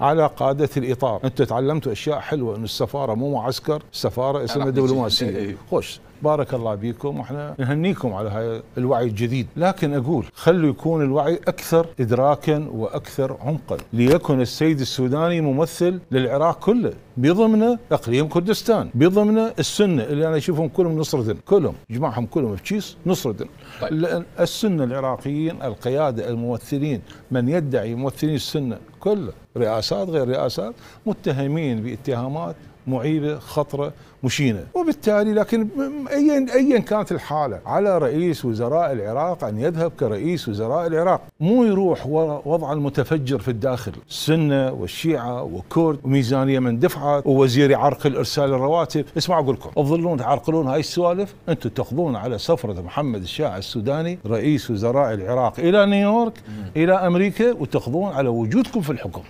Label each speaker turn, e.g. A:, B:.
A: على قادة الإطار أنت تعلمتوا أشياء حلوة أن السفارة مو معسكر السفارة اسمها دبلوماسية إيه، إيه. خوش بارك الله بكم واحنا إيه. نهنيكم على هذا الوعي الجديد لكن أقول خلوا يكون الوعي أكثر إدراكا وأكثر عمقا ليكن السيد السوداني ممثل للعراق كله بضمن اقليم كردستان بضمن السنه اللي انا اشوفهم كلهم نصرتن كلهم جماعهم كلهم بكيس نصرتن طيب. السنه العراقيين القياده الممثلين من يدعي ممثلين السنه كله رئاسات غير رئاسات متهمين باتهامات معيبه خطره مشينه وبالتالي لكن ايا ايا كانت الحاله على رئيس وزراء العراق ان يذهب كرئيس وزراء العراق مو يروح وضع المتفجر في الداخل السنه والشيعه وكرد وميزانيه مندفعه ووزير يعرقل ارسال الرواتب اسمعوا اقول لكم تظلون تعرقلون هاي السوالف انتم تاخذون على سفره محمد الشاع السوداني رئيس وزراء العراق الى نيويورك الى امريكا وتاخذون على وجودكم في الحكم